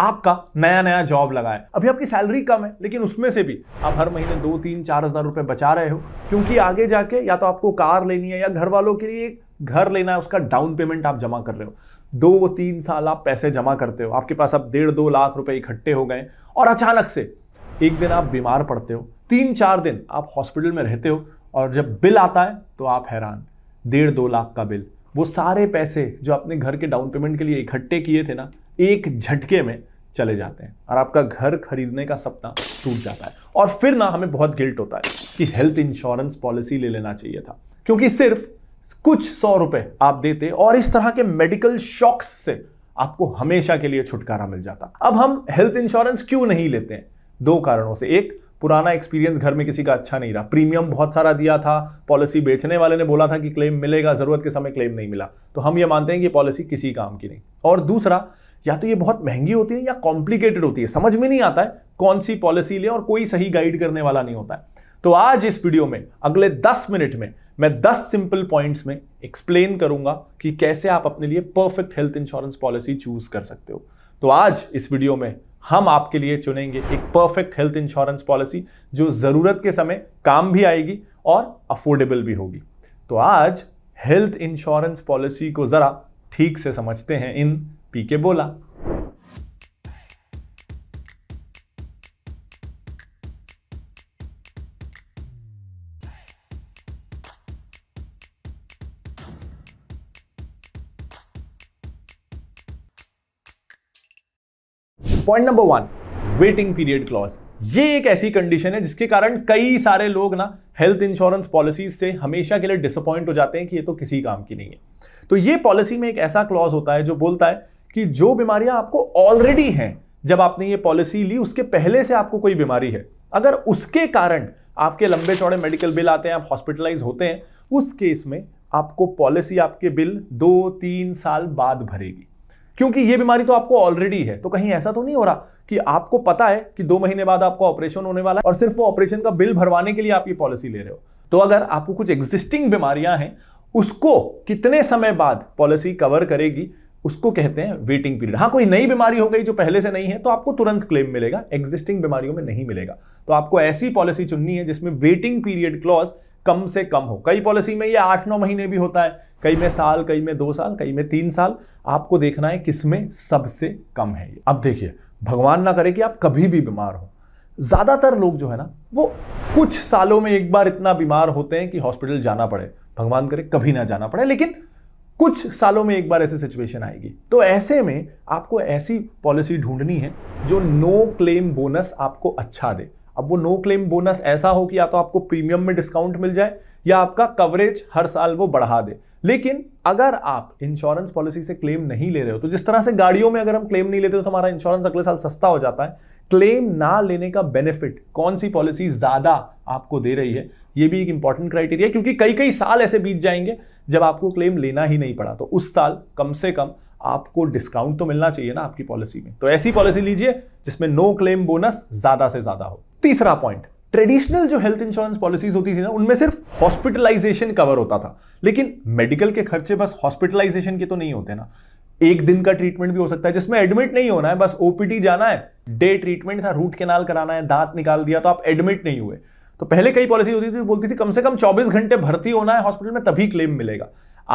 आपका नया नया जॉब लगा है अभी आपकी सैलरी कम है लेकिन उसमें से भी आप हर महीने दो तीन चार हजार रुपए बचा रहे हो क्योंकि आगे जाके या तो आपको कार लेनी है या घर वालों के लिए एक घर लेना है उसका डाउन पेमेंट आप जमा कर रहे हो दो तीन साल आप पैसे जमा करते हो आपके पास अब डेढ़ दो लाख रुपए इकट्ठे हो गए और अचानक से एक दिन आप बीमार पड़ते हो तीन चार दिन आप हॉस्पिटल में रहते हो और जब बिल आता है तो आप हैरान डेढ़ दो लाख का बिल वो सारे पैसे जो अपने घर के डाउन पेमेंट के लिए इकट्ठे किए थे ना एक झटके में चले जाते हैं और आपका घर खरीदने का सपना टूट जाता है और फिर ना हमें बहुत गिल्ट होता है कि हेल्थ इंश्योरेंस पॉलिसी ले लेना चाहिए था क्योंकि सिर्फ कुछ सौ रुपए आप देते और इस तरह के मेडिकल शॉक्स से आपको हमेशा के लिए छुटकारा मिल जाता अब हम हेल्थ इंश्योरेंस क्यों नहीं लेते हैं दो कारणों से एक पुराना एक्सपीरियंस घर में किसी का अच्छा नहीं रहा प्रीमियम बहुत सारा दिया था पॉलिसी बेचने वाले ने बोला था कि क्लेम मिलेगा ज़रूरत के समय क्लेम नहीं मिला तो हम ये मानते हैं कि पॉलिसी किसी काम की नहीं और दूसरा या तो ये बहुत महंगी होती है या कॉम्प्लिकेटेड होती है समझ में नहीं आता है कौन सी पॉलिसी ले और कोई सही गाइड करने वाला नहीं होता है तो आज इस वीडियो में अगले 10 मिनट में मैं 10 सिंपल पॉइंट्स में एक्सप्लेन करूंगा कि कैसे आप अपने लिए perfect health insurance policy choose कर सकते हो तो आज इस वीडियो में हम आपके लिए चुनेंगे एक परफेक्ट हेल्थ इंश्योरेंस पॉलिसी जो ज़रूरत के समय काम भी आएगी और अफोर्डेबल भी होगी तो आज हेल्थ इंश्योरेंस पॉलिसी को ज़रा ठीक से समझते हैं इन पीके बोला point number one waiting period clause ये एक ऐसी कंडीशन है जिसके कारण कई सारे लोग ना हेल्थ इंश्योरेंस पॉलिसीज से हमेशा के लिए डिसअपॉइंट हो जाते हैं कि ये तो किसी काम की नहीं है तो ये पॉलिसी में एक ऐसा क्लॉज होता है जो बोलता है कि जो बीमारियां आपको ऑलरेडी हैं जब आपने ये पॉलिसी ली उसके पहले से आपको कोई बीमारी है अगर उसके कारण आपके लंबे चौड़े मेडिकल बिल आते हैं आप हॉस्पिटलाइज होते हैं उस केस में आपको पॉलिसी आपके बिल दो तीन साल बाद भरेगी क्योंकि ये बीमारी तो आपको ऑलरेडी है तो कहीं ऐसा तो नहीं हो रहा कि आपको पता है कि दो महीने बाद आपका ऑपरेशन होने वाला है और सिर्फ वो ऑपरेशन का बिल भरवाने के लिए आप ये पॉलिसी ले रहे हो तो अगर आपको कुछ एग्जिस्टिंग बीमारियां हैं उसको कितने समय बाद पॉलिसी कवर करेगी उसको कहते हैं वेटिंग पीरियड हाँ कोई नई बीमारी हो गई जो पहले से नहीं है तो आपको तुरंत क्लेम मिलेगा एग्जिस्टिंग बीमारियों में नहीं मिलेगा तो आपको ऐसी पॉलिसी चुननी है जिसमें वेटिंग पीरियड क्लॉज कम से कम हो कई पॉलिसी में ये आठ नौ महीने भी होता है कई में साल कई में दो साल कई में तीन साल आपको देखना है किसमें सबसे कम है ये अब देखिए भगवान ना करे कि आप कभी भी बीमार हो ज़्यादातर लोग जो है ना वो कुछ सालों में एक बार इतना बीमार होते हैं कि हॉस्पिटल जाना पड़े भगवान करे कभी ना जाना पड़े लेकिन कुछ सालों में एक बार ऐसी सिचुएशन आएगी तो ऐसे में आपको ऐसी पॉलिसी ढूंढनी है जो नो क्लेम बोनस आपको अच्छा दे अब वो नो क्लेम बोनस ऐसा हो कि या तो आपको प्रीमियम में डिस्काउंट मिल जाए या आपका कवरेज हर साल वो बढ़ा दे लेकिन अगर आप इंश्योरेंस पॉलिसी से क्लेम नहीं ले रहे हो तो जिस तरह से गाड़ियों में अगर हम क्लेम नहीं लेते तो हमारा इंश्योरेंस अगले साल सस्ता हो जाता है क्लेम ना लेने का बेनिफिट कौन सी पॉलिसी ज़्यादा आपको दे रही है ये भी एक इंपॉर्टेंट क्राइटेरिया क्योंकि कई कई साल ऐसे बीत जाएंगे जब आपको क्लेम लेना ही नहीं पड़ा तो उस साल कम से कम आपको डिस्काउंट तो मिलना चाहिए ना आपकी पॉलिसी में तो ऐसी पॉलिसी लीजिए जिसमें नो क्लेम बोनस ज्यादा से ज्यादा हो तीसरा पॉइंट ट्रेडिशनल जो हेल्थ इंश्योरेंस पॉलिसीज होती थी ना उनमें सिर्फ हॉस्पिटलाइजेशन कवर होता था लेकिन मेडिकल के खर्चे बस हॉस्पिटलाइजेशन के तो नहीं होते ना एक दिन का ट्रीटमेंट भी हो सकता है जिसमें एडमिट नहीं होना है बस ओपीडी जाना है डे ट्रीटमेंट था रूट कैनाल कराना है दांत निकाल दिया तो आप एडमिट नहीं हुए तो पहले कई पॉलिसी होती थी जो बोलती थी कम से कम 24 घंटे भर्ती होना है हॉस्पिटल में तभी क्लेम मिलेगा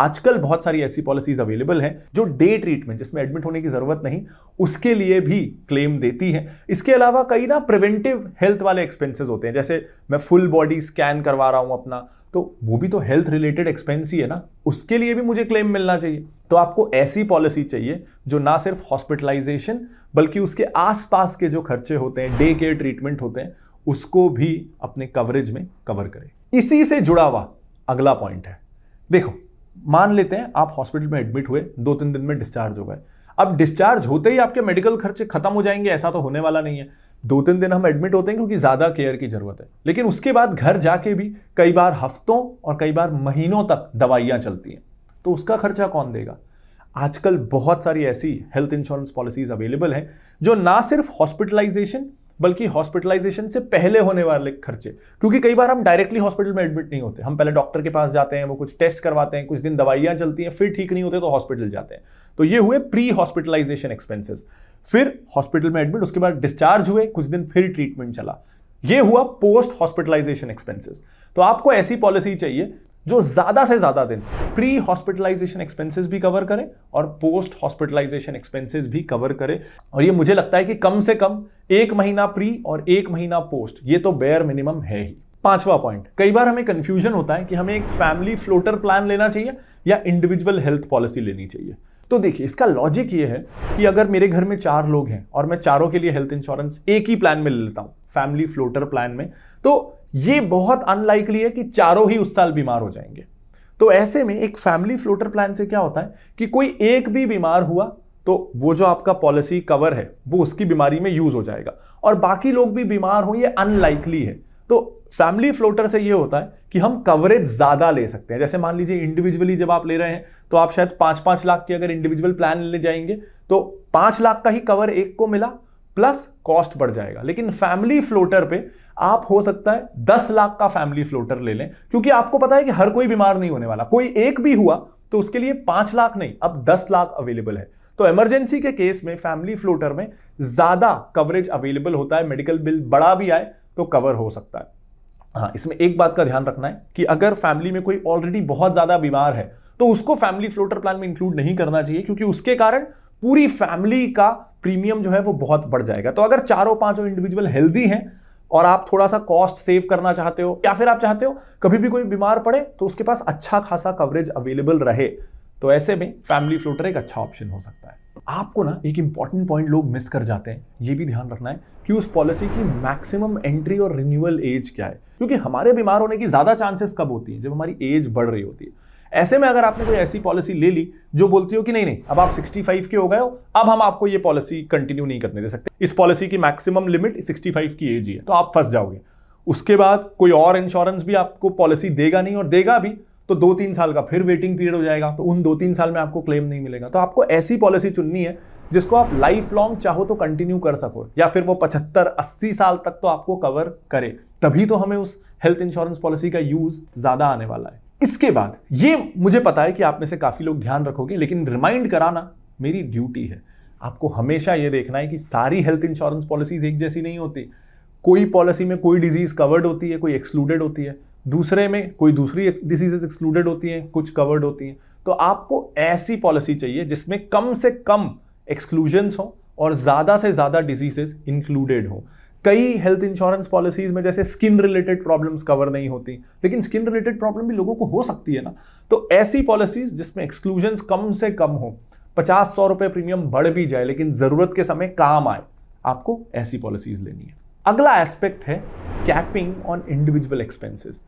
आजकल बहुत सारी ऐसी पॉलिसीज अवेलेबल हैं जो डे ट्रीटमेंट जिसमें एडमिट होने की ज़रूरत नहीं उसके लिए भी क्लेम देती हैं इसके अलावा कई ना प्रिवेंटिव हेल्थ वाले एक्सपेंसेस होते हैं जैसे मैं फुल बॉडी स्कैन करवा रहा हूं अपना तो वो भी तो हेल्थ रिलेटेड एक्सपेंस ही है ना उसके लिए भी मुझे क्लेम मिलना चाहिए तो आपको ऐसी पॉलिसी चाहिए जो ना सिर्फ हॉस्पिटलाइजेशन बल्कि उसके आसपास के जो खर्चे होते हैं डे केयर ट्रीटमेंट होते हैं उसको भी अपने कवरेज में कवर करें इसी से जुड़ा हुआ अगला पॉइंट है देखो मान लेते हैं आप हॉस्पिटल में एडमिट हुए दो तीन दिन में डिस्चार्ज हो गए अब डिस्चार्ज होते ही आपके मेडिकल खर्चे खत्म हो जाएंगे ऐसा तो होने वाला नहीं है दो तीन दिन हम एडमिट होते हैं क्योंकि ज़्यादा केयर की ज़रूरत है लेकिन उसके बाद घर जाके भी कई बार हफ्तों और कई बार महीनों तक दवाइयां चलती हैं तो उसका खर्चा कौन देगा आजकल बहुत सारी ऐसी हेल्थ इंश्योरेंस पॉलिसीज अवेलेबल हैं जो ना सिर्फ हॉस्पिटलाइजेशन बल्कि हॉस्पिटलाइजेशन से पहले होने वाले खर्चे क्योंकि कई बार हम डायरेक्टली हॉस्पिटल में एडमिट नहीं होते हम पहले डॉक्टर के पास जाते हैं वो कुछ टेस्ट करवाते हैं कुछ दिन दवाइयां चलती हैं फिर ठीक नहीं होते तो हॉस्पिटल जाते हैं तो ये हुए प्री हॉस्पिटलाइजेशन एक्सपेंसेस फिर हॉस्पिटल में एडमिट उसके बाद डिस्चार्ज हुए कुछ दिन फिर ट्रीटमेंट चला ये हुआ पोस्ट हॉस्पिटलाइजेशन एक्सपेंसेस तो आपको ऐसी पॉलिसी चाहिए जो ज्यादा से ज्यादा दिन प्री हॉस्पिटलाइजेशन एक्सपेंसेस भी कवर करे और पोस्ट हॉस्पिटलाइजेशन एक्सपेंसेस भी कवर करे और ये मुझे लगता है कि कम से कम एक महीना प्री और एक महीना पोस्ट ये तो बेयर मिनिमम है ही पांचवा पॉइंट कई बार हमें कंफ्यूजन होता है कि हमें एक फैमिली फ्लोटर प्लान लेना चाहिए या इंडिविजुअल हेल्थ पॉलिसी लेनी चाहिए तो देखिए इसका लॉजिक ये है कि अगर मेरे घर में चार लोग हैं और मैं चारों के लिए हेल्थ इंश्योरेंस एक ही प्लान में ले लेता हूं फैमिली फ्लोटर प्लान में तो ये बहुत अनलाइकली है कि चारों ही उस साल बीमार हो जाएंगे तो ऐसे में एक फैमिली फ्लोटर प्लान से क्या होता है कि कोई एक भी बीमार हुआ तो वो जो आपका पॉलिसी कवर है वो उसकी बीमारी में यूज हो जाएगा और बाकी लोग भी बीमार हों ये अनलाइकली है तो फैमिली फ्लोटर से ये होता है कि हम कवरेज ज़्यादा ले सकते हैं जैसे मान लीजिए इंडिविजुअली जब आप ले रहे हैं तो आप शायद पांच पांच लाख की अगर इंडिविजुअल प्लान ले जाएंगे तो पांच लाख का ही कवर एक को मिला प्लस कॉस्ट बढ़ जाएगा लेकिन फैमिली फ्लोटर पे आप हो सकता है दस लाख का फैमिली फ्लोटर ले लें क्योंकि आपको पता है कि हर कोई बीमार नहीं होने वाला कोई एक भी हुआ तो उसके लिए पांच लाख नहीं अब दस लाख अवेलेबल है तो इमरजेंसी के केस में फैमिली फ्लोटर में ज्यादा कवरेज अवेलेबल होता है मेडिकल बिल बड़ा भी आए तो कवर हो सकता है हाँ इसमें एक बात का ध्यान रखना है कि अगर फैमिली में कोई ऑलरेडी बहुत ज्यादा बीमार है तो उसको फैमिली फ्लोटर प्लान में इंक्लूड नहीं करना चाहिए क्योंकि उसके कारण पूरी फैमिली का प्रीमियम जो है वो बहुत बढ़ जाएगा तो अगर चारों पांचों इंडिविजुअल हेल्दी हैं और आप थोड़ा सा कॉस्ट सेव करना चाहते हो या फिर आप चाहते हो कभी भी कोई बीमार पड़े तो उसके पास अच्छा खासा कवरेज अवेलेबल रहे तो ऐसे में फैमिली फ्लोटर एक अच्छा ऑप्शन हो सकता है आपको ना एक इंपॉर्टेंट पॉइंट लोग मिस कर जाते हैं ये भी ध्यान रखना है कि उस पॉलिसी की मैक्सिमम एंट्री और रिन्यूअल एज क्या है क्योंकि हमारे बीमार होने की ज़्यादा चांसेस कब होती है जब हमारी एज बढ़ रही होती है ऐसे में अगर आपने कोई ऐसी पॉलिसी ले ली जो बोलती हो कि नहीं नहीं अब आप 65 के हो गए हो अब हम आपको ये पॉलिसी कंटिन्यू नहीं करने दे सकते इस पॉलिसी की मैक्सिमम लिमिट 65 की एज ही है तो आप फंस जाओगे उसके बाद कोई और इंश्योरेंस भी आपको पॉलिसी देगा नहीं और देगा भी तो दो तीन साल का फिर वेटिंग पीरियड हो जाएगा तो उन दो तीन साल में आपको क्लेम नहीं मिलेगा तो आपको ऐसी पॉलिसी चुननी है जिसको आप लाइफ लॉन्ग चाहो तो कंटिन्यू कर सको या फिर वो पचहत्तर अस्सी साल तक तो आपको कवर करे तभी तो हमें उस हेल्थ इंश्योरेंस पॉलिसी का यूज़ ज़्यादा आने वाला है इसके बाद ये मुझे पता है कि आप में से काफ़ी लोग ध्यान रखोगे लेकिन रिमाइंड कराना मेरी ड्यूटी है आपको हमेशा ये देखना है कि सारी हेल्थ इंश्योरेंस पॉलिसीज एक जैसी नहीं होती कोई पॉलिसी में कोई डिजीज़ कवर्ड होती है कोई एक्सक्लूडेड होती है दूसरे में कोई दूसरी डिजीजेज एक्सक्लूडेड होती हैं कुछ कवर्ड होती हैं तो आपको ऐसी पॉलिसी चाहिए जिसमें कम से कम एक्सक्लूजन्स हों और ज़्यादा से ज़्यादा डिजीजेज इंक्लूडेड हों कई हेल्थ इंश्योरेंस पॉलिसीज में जैसे स्किन रिलेटेड प्रॉब्लम्स कवर नहीं होती लेकिन स्किन रिलेटेड प्रॉब्लम भी लोगों को हो सकती है ना तो ऐसी पॉलिसीज जिसमें एक्सक्लूजन कम से कम हो पचास सौ रुपये प्रीमियम बढ़ भी जाए लेकिन ज़रूरत के समय काम आए आपको ऐसी पॉलिसीज लेनी है अगला एस्पेक्ट है कैपिंग ऑन इंडिविजुअल एक्सपेंसेस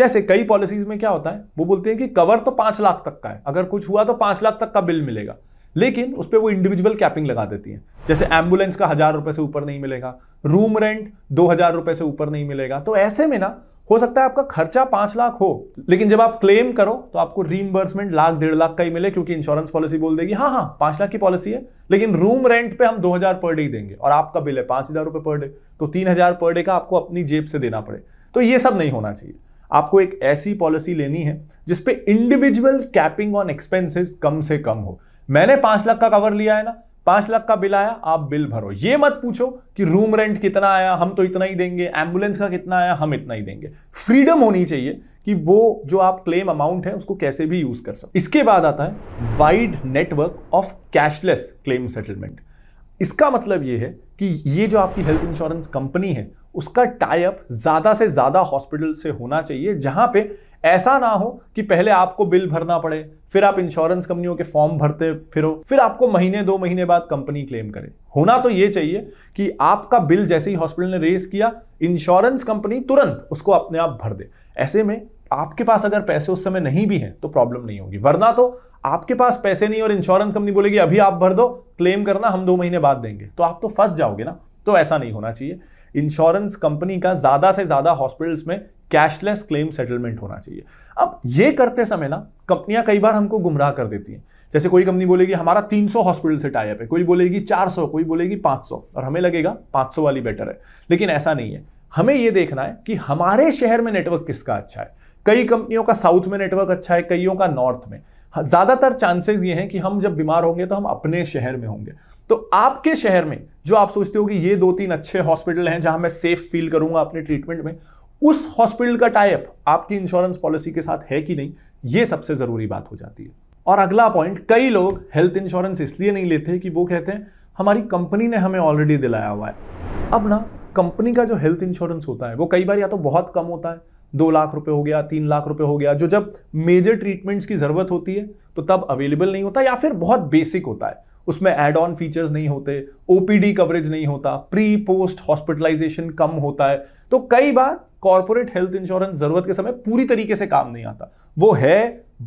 जैसे कई पॉलिसीज में क्या होता है वो बोलते हैं कि कवर तो पाँच लाख तक का है अगर कुछ हुआ तो पाँच लाख तक का बिल मिलेगा लेकिन उस पर वो इंडिविजुअल कैपिंग लगा देती हैं जैसे एम्बुलेंस का हज़ार रुपए से ऊपर नहीं मिलेगा रूम रेंट दो हज़ार रुपए से ऊपर नहीं मिलेगा तो ऐसे में ना हो सकता है आपका खर्चा पांच लाख हो लेकिन जब आप क्लेम करो तो आपको इंबर्समेंट लाख डेढ़ लाख का ही मिले क्योंकि इंश्योरेंस पॉलिसी बोल देगी हाँ हाँ पांच लाख की पॉलिसी है लेकिन रूम रेंट पे हम दो हजार पर डे देंगे और आपका बिल है पांच हजार रुपए पर डे तो तीन हजार पर डे का आपको अपनी जेब से देना पड़े तो ये सब नहीं होना चाहिए आपको एक ऐसी पॉलिसी लेनी है जिसपे इंडिविजुअल कैपिंग ऑन एक्सपेंसेस कम से कम हो मैंने पांच लाख का कवर लिया है ना पांच लाख का बिल आया आप बिल भरो ये मत पूछो कि रूम रेंट कितना आया हम तो इतना ही देंगे एम्बुलेंस का कितना आया हम इतना ही देंगे फ्रीडम होनी चाहिए कि वो जो आप क्लेम अमाउंट है उसको कैसे भी यूज कर सकते इसके बाद आता है wide network of cashless claim settlement इसका मतलब ये है कि ये जो आपकी हेल्थ इंश्योरेंस कंपनी है उसका टाइप ज़्यादा से ज़्यादा हॉस्पिटल से होना चाहिए जहां पे ऐसा ना हो कि पहले आपको बिल भरना पड़े फिर आप इंश्योरेंस कंपनियों के फॉर्म भरते फिरो फिर आपको महीने दो महीने बाद कंपनी क्लेम करे होना तो ये चाहिए कि आपका बिल जैसे ही हॉस्पिटल ने रेज किया इंश्योरेंस कंपनी तुरंत उसको अपने आप भर दे ऐसे में आपके पास अगर पैसे उस समय नहीं भी हैं तो प्रॉब्लम नहीं होगी वरना तो आपके पास पैसे नहीं और इंश्योरेंस कंपनी बोलेगी अभी आप भर दो क्लेम करना हम दो महीने बाद देंगे तो आप तो फंस जाओगे ना तो ऐसा नहीं होना चाहिए इंश्योरेंस कंपनी का ज़्यादा से ज़्यादा हॉस्पिटल्स में कैशलेस क्लेम सेटलमेंट होना चाहिए अब ये करते समय ना कंपनियां कई बार हमको गुमराह कर देती हैं जैसे कोई कंपनी बोलेगी हमारा 300 हॉस्पिटल से टाइप है कोई बोलेगी 400 कोई बोलेगी 500 और हमें लगेगा 500 वाली बेटर है लेकिन ऐसा नहीं है हमें यह देखना है कि हमारे शहर में नेटवर्क किसका अच्छा है कई कंपनियों का साउथ में नेटवर्क अच्छा है कईयों का नॉर्थ में हाँ, ज़्यादातर चांसेस ये हैं कि हम जब बीमार होंगे तो हम अपने शहर में होंगे तो आपके शहर में जो आप सोचते हो कि ये दो तीन अच्छे हॉस्पिटल हैं जहां मैं सेफ फील करूंगा अपने ट्रीटमेंट में उस हॉस्पिटल का टाइप आपकी इंश्योरेंस पॉलिसी के साथ है कि नहीं ये सबसे ज़रूरी बात हो जाती है और अगला पॉइंट कई लोग हेल्थ इंश्योरेंस इसलिए नहीं लेते कि वो कहते हैं हमारी कंपनी ने हमें ऑलरेडी दिलाया हुआ है अब ना कंपनी का जो हेल्थ इंश्योरेंस होता है वो कई बार या तो बहुत कम होता है दो लाख रुपए हो गया तीन लाख रुपए हो गया जो जब मेजर ट्रीटमेंट्स की ज़रूरत होती है तो तब अवेलेबल नहीं होता या फिर बहुत बेसिक होता है उसमें एड ऑन फीचर्स नहीं होते ओपीडी कवरेज नहीं होता प्री पोस्ट हॉस्पिटलाइजेशन कम होता है तो कई बार कॉर्पोरेट हेल्थ इंश्योरेंस जरूरत के समय पूरी तरीके से काम नहीं आता वो है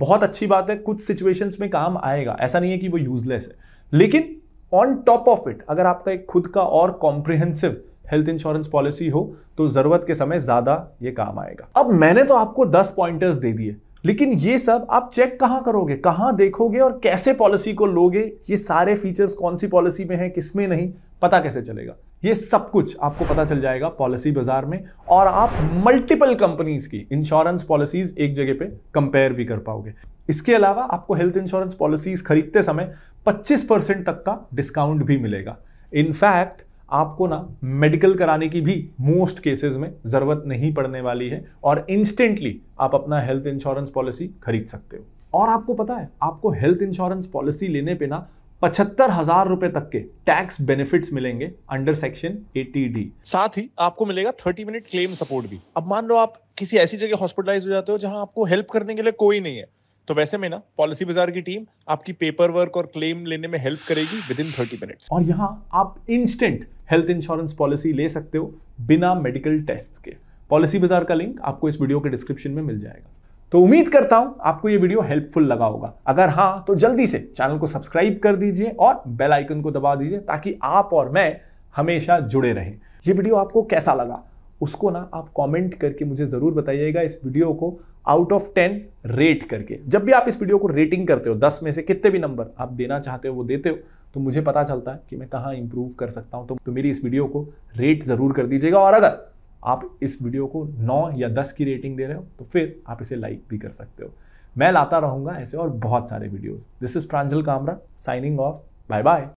बहुत अच्छी बात है कुछ सिचुएशंस में काम आएगा ऐसा नहीं है कि वो यूजलेस है लेकिन ऑन टॉप ऑफ इट अगर आपका एक खुद का और कॉम्प्रिहेंसिव हेल्थ इंश्योरेंस पॉलिसी हो तो जरूरत के समय ज्यादा ये काम आएगा अब मैंने तो आपको 10 पॉइंटर्स दे दिए लेकिन ये सब आप चेक कहाँ करोगे कहाँ देखोगे और कैसे पॉलिसी को लोगे ये सारे फीचर्स कौन सी पॉलिसी में है किसमें नहीं पता कैसे चलेगा ये सब कुछ आपको पता चल जाएगा पॉलिसी बाजार में और आप मल्टीपल कंपनीज की इंश्योरेंस पॉलिसीज एक जगह पे कंपेयर भी कर पाओगे इसके अलावा आपको हेल्थ इंश्योरेंस पॉलिसीज खरीदते समय 25 परसेंट तक का डिस्काउंट भी मिलेगा इनफैक्ट आपको ना मेडिकल कराने की भी मोस्ट केसेस में ज़रूरत नहीं पड़ने वाली है और इंस्टेंटली आप अपना हेल्थ इंश्योरेंस पॉलिसी खरीद सकते हो और आपको पता है आपको हेल्थ इंश्योरेंस पॉलिसी लेने पे ना पचहत्तर हजार रुपए तक के टैक्स बेनिफिट्स मिलेंगे अंडर सेक्शन 80D। साथ ही आपको मिलेगा थर्टी मिनट क्लेम सपोर्ट भी अब मान लो आप किसी ऐसी जगह हॉस्पिटलाइज हो जाते हो जहां आपको हेल्प करने के लिए कोई नहीं है तो वैसे में ना पॉलिसी बाजार की टीम आपकी पेपर वर्क और क्लेम लेने में हेल्प करेगी विद इन थर्टी मिनट्स और यहाँ आप इंस्टेंट हेल्थ इंश्योरेंस पॉलिसी ले सकते हो बिना मेडिकल टेस्ट के पॉलिसी बाजार का लिंक आपको इस वीडियो के डिस्क्रिप्शन में मिल जाएगा तो उम्मीद करता हूं आपको यह वीडियो हेल्पफुल लगा होगा अगर हाँ तो जल्दी से चैनल को सब्सक्राइब कर दीजिए और बेल आइकन को दबा दीजिए ताकि आप और मैं हमेशा जुड़े रहें ये वीडियो आपको कैसा लगा उसको ना आप कमेंट करके मुझे ज़रूर बताइएगा इस वीडियो को आउट ऑफ टेन रेट करके जब भी आप इस वीडियो को रेटिंग करते हो दस में से कितने भी नंबर आप देना चाहते हो वो देते हो तो मुझे पता चलता है कि मैं कहाँ इंप्रूव कर सकता हूँ तो, तो मेरी इस वीडियो को रेट ज़रूर कर दीजिएगा और अगर आप इस वीडियो को 9 या 10 की रेटिंग दे रहे हो तो फिर आप इसे लाइक भी कर सकते हो मैं लाता रहूँगा ऐसे और बहुत सारे videos this is Pranjal Kamra signing off bye bye